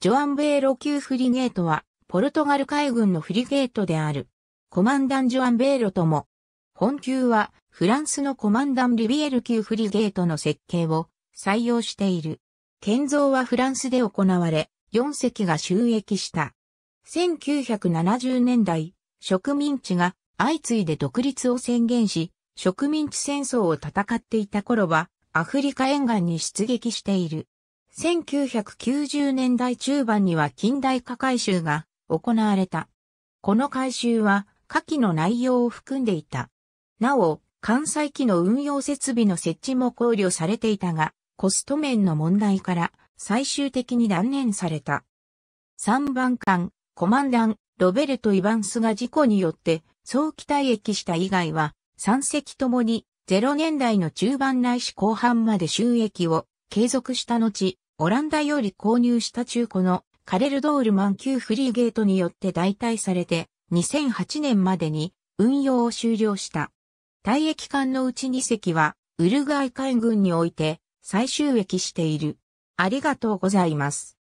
ジョアン・ベーロ級フリゲートは、ポルトガル海軍のフリゲートである。コマンダン・ジョアン・ベーロとも。本級は、フランスのコマンダン・リビエル級フリゲートの設計を採用している。建造はフランスで行われ、4隻が収益した。1970年代、植民地が相次いで独立を宣言し、植民地戦争を戦っていた頃は、アフリカ沿岸に出撃している。1990年代中盤には近代化改修が行われた。この改修は下記の内容を含んでいた。なお、関西機の運用設備の設置も考慮されていたが、コスト面の問題から最終的に断念された。3番艦、コマンダン、ロベルト・イバンスが事故によって早期退役した以外は、3隻ともに0年代の中盤ないし後半まで収益を継続した後、オランダより購入した中古のカレルドールマン級フリーゲートによって代替されて2008年までに運用を終了した。退役艦のうち2隻はウルグアイ海軍において最終役している。ありがとうございます。